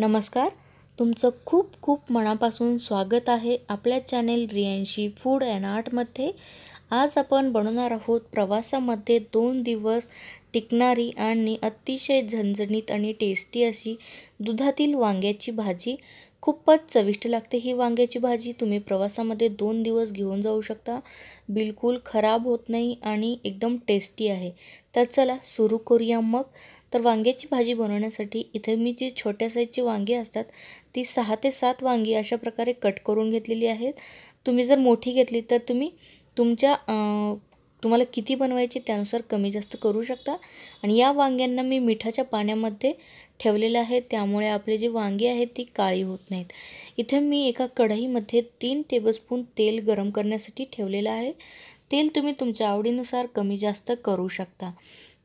नमस्कार तुमचं खूप खूप मनापासून स्वागत आहे आपल्या चॅनेल रियांशी फूड अँड आर्टमध्ये आज आपण बनवणार आहोत प्रवासामध्ये दोन दिवस टिकणारी आणि अतिशय झणझणीत आणि टेस्टी अशी दुधातील वांग्याची भाजी खूपच चविष्ट लागते ही वांग्याची भाजी तुम्ही प्रवासामध्ये दोन दिवस घेऊन जाऊ शकता बिलकुल खराब होत नाही आणि एकदम टेस्टी आहे तर चला सुरू करूया मग तर वांग्याची भाजी बनवण्यासाठी इथे मी जी छोट्या साईजची वांगी असतात ती सहा ते सात वांगी अशा प्रकारे कट करून घेतलेली आहेत तुम्ही जर मोठी घेतली तर तुम्ही तुमच्या तुम्हाला किती बनवायची त्यानुसार कमी जास्त करू शकता आणि या वांग्यांना मी मिठाच्या पाण्यामध्ये ठेवलेलं आहे त्यामुळे आपले जे वांगी आहेत ती काळी होत नाहीत इथे मी एका कढईमध्ये तीन टेबलस्पून तेल गरम करण्यासाठी ठेवलेलं आहे तेल तुम्ही तुमच्या आवडीनुसार कमी जास्त करू शकता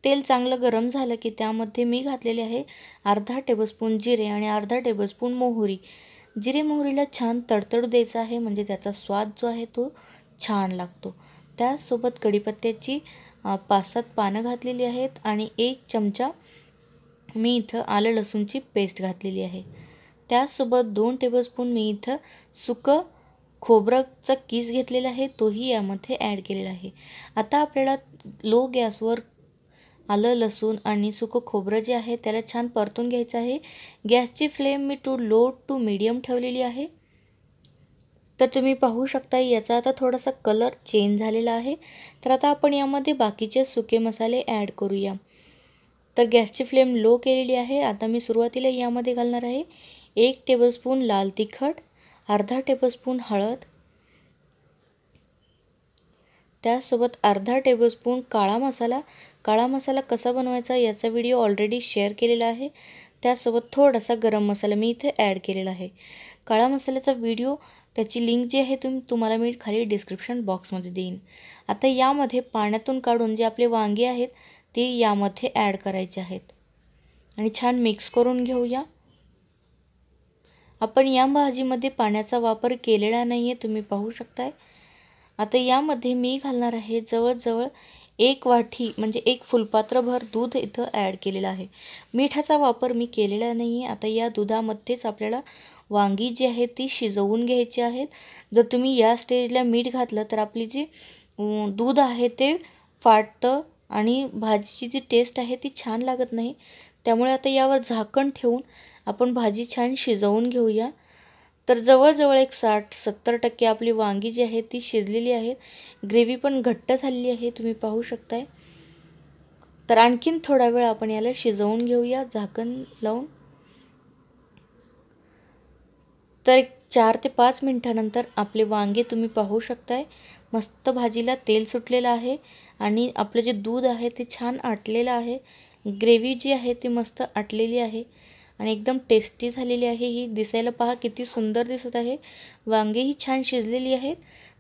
तेल चांगलं गरम झालं की त्यामध्ये मी घातलेले आहे अर्धा टेबलस्पून जिरे आणि अर्धा टेबलस्पून मोहरी जिरे मोहरीला छान तडतडू द्यायचं आहे म्हणजे त्याचा स्वाद जो आहे तो छान लागतो त्यासोबत कढीपत्त्याची पाच सात पानं घातलेली आहेत आणि एक चमचा मी इथं आलं लसूणची पेस्ट घातलेली आहे त्यासोबत दोन टेबलस्पून मी इथं सुकं खोबऱ्याचं किस घेतलेला आहे तोही यामध्ये ॲड केलेला आहे आता आपल्याला लो गॅसवर आलं लसूण आणि सुकं खोबरं जे आहे त्याला छान परतून घ्यायचं आहे गॅसची फ्लेम मी टू लो टू मीडियम ठेवलेली आहे तर तुम्ही पाहू शकता याचा आता थोडासा कलर चेंज झालेला आहे तर आता आपण यामध्ये बाकीचे सुके मसाले ॲड करूया तर गॅसची फ्लेम लो केलेली आहे आता मी सुरुवातीला यामध्ये घालणार आहे एक टेबलस्पून लाल तिखट अर्धा टेबलस्पून हळद त्यासोबत अर्धा टेबलस्पून काळा मसाला काळा मसाला कसा बनवायचा याचा व्हिडिओ ऑलरेडी शेअर केलेला आहे त्यासोबत थोडासा गरम मसाला मी इथे ॲड केलेला आहे काळा मसाल्याचा व्हिडिओ त्याची लिंक जी आहे तुम्ही तुम्हाला मी खाली डिस्क्रिप्शन बॉक्समध्ये देईन आता यामध्ये पाण्यातून काढून जे आपले वांगे आहेत ते यामध्ये ॲड करायचे आहेत आणि छान मिक्स करून घेऊया आपण या भाजीमध्ये पाण्याचा वापर केलेला नाही आहे तुम्ही पाहू शकताय आता यामध्ये मी घालणार आहे जवळजवळ एक वाटी म्हणजे एक फुलपात्रभर दूध इथं ॲड केलेलं आहे मिठाचा वापर मी केलेला नाही आहे आता या दुधामध्येच आपल्याला वांगी जी आहे ती शिजवून घ्यायची आहेत जर तुम्ही या स्टेजला मीठ घातलं तर आपली जी दूध आहे ते फाटतं आणि भाजीची जी टेस्ट आहे ती छान लागत नाही त्यामुळे आता यावर झाकण ठेवून आपण भाजी छान शिजवून घेऊया तर जवळजवळ एक साठ सत्तर टक्के आपली वांगी जी आहे ती शिजलेली आहे ग्रेव्ही पण घट्ट झालेली आहे तुम्ही पाहू शकताय तर आणखीन थोडा वेळ आपण याला शिजवून घेऊया झाकण लावून तर चार ते पाच मिनिटानंतर आपले वांगे तुम्ही पाहू शकताय मस्त भाजीला तेल सुटलेलं आहे आणि आपलं जे दूध आहे ते छान आटलेलं आहे ग्रेव्ही जी आहे ती मस्त आटलेली आहे आणि एकदम टेस्टी झालेली आहे ही दिसायला पहा किती सुंदर दिसत आहे वांगे ही छान शिजलेली आहेत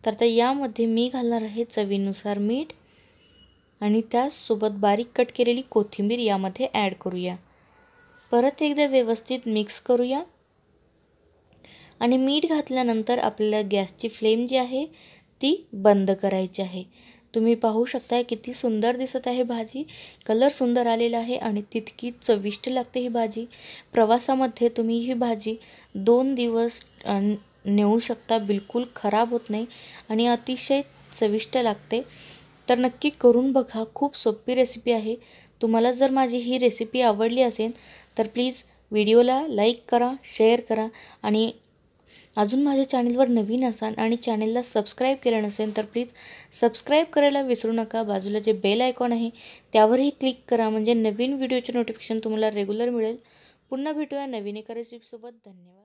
तर आता यामध्ये मी घालणार आहे चवीनुसार मीठ आणि त्याचसोबत बारीक कट केलेली कोथिंबीर यामध्ये ॲड करूया परत एकदा व्यवस्थित मिक्स करूया आणि मीठ घातल्यानंतर आपल्याला गॅसची फ्लेम जी आहे ती बंद करायची आहे तुम्ही पाहू शकता किती सुंदर दिसत आहे भाजी कलर सुंदर आलेला आहे आणि तितकी चविष्ट लागते ही भाजी प्रवासामध्ये तुम्ही ही भाजी दोन दिवस नेऊ शकता बिलकुल खराब होत नाही आणि अतिशय चविष्ट लागते तर नक्की करून बघा खूप सोपी रेसिपी आहे तुम्हाला जर माझी ही रेसिपी आवडली असेल तर प्लीज व्हिडिओला लाईक करा शेअर करा आणि अजून माझ्या चॅनेलवर नवीन असाल आणि चॅनेलला सबस्क्राईब केलं नसेल तर प्लीज सबस्क्राईब करायला विसरू नका बाजूला जे बेल आयकॉन आहे त्यावरही क्लिक करा म्हणजे नवीन व्हिडिओचे नोटिफिकेशन तुम्हाला रेग्युलर मिळेल पुन्हा भेटूया नवीन एका रेसिपीसोबत धन्यवाद